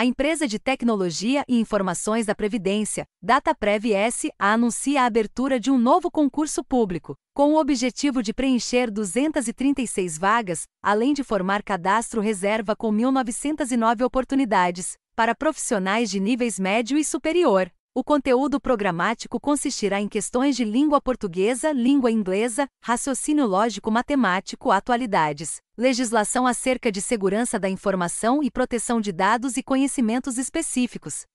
A empresa de tecnologia e informações da Previdência, DataPrev S, anuncia a abertura de um novo concurso público, com o objetivo de preencher 236 vagas, além de formar cadastro reserva com 1.909 oportunidades, para profissionais de níveis médio e superior. O conteúdo programático consistirá em questões de língua portuguesa, língua inglesa, raciocínio lógico-matemático, atualidades, legislação acerca de segurança da informação e proteção de dados e conhecimentos específicos,